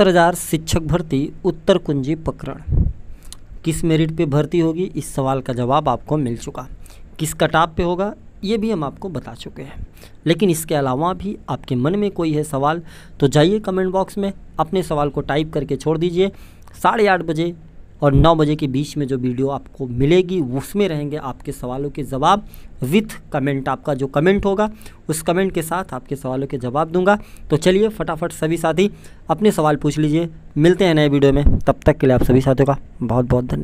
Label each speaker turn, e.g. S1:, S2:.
S1: सत्तर हज़ार शिक्षक भर्ती उत्तर कुंजी प्रकरण किस मेरिट पे भर्ती होगी इस सवाल का जवाब आपको मिल चुका किस कटाप पे होगा ये भी हम आपको बता चुके हैं लेकिन इसके अलावा भी आपके मन में कोई है सवाल तो जाइए कमेंट बॉक्स में अपने सवाल को टाइप करके छोड़ दीजिए साढ़े आठ बजे और नौ बजे के बीच में जो वीडियो आपको मिलेगी उसमें रहेंगे आपके सवालों के जवाब विथ कमेंट आपका जो कमेंट होगा उस कमेंट के साथ आपके सवालों के जवाब दूंगा तो चलिए फटाफट सभी साथी अपने सवाल पूछ लीजिए मिलते हैं नए वीडियो में तब तक के लिए आप सभी साथियों का बहुत बहुत धन्यवाद